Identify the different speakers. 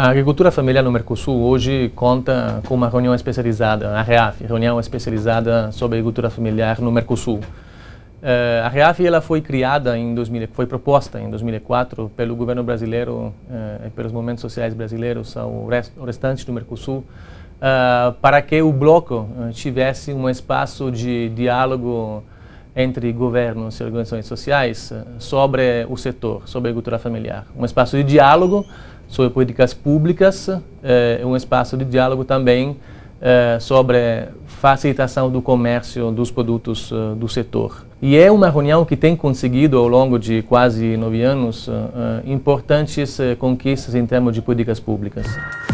Speaker 1: A agricultura familiar no Mercosul hoje conta com uma reunião especializada, a REAF, reunião especializada sobre agricultura familiar no Mercosul. Uh, a REAF ela foi criada em 2000, foi proposta em 2004 pelo governo brasileiro uh, e pelos movimentos sociais brasileiros ao rest, restante do Mercosul uh, para que o bloco tivesse um espaço de diálogo entre governos e organizações sociais sobre o setor, sobre a agricultura familiar, um espaço de diálogo sobre políticas públicas, é um espaço de diálogo também é, sobre facilitação do comércio dos produtos eh, do setor. E é uma reunião que tem conseguido, ao longo de quase nove anos, importantes conquistas em termos de políticas públicas.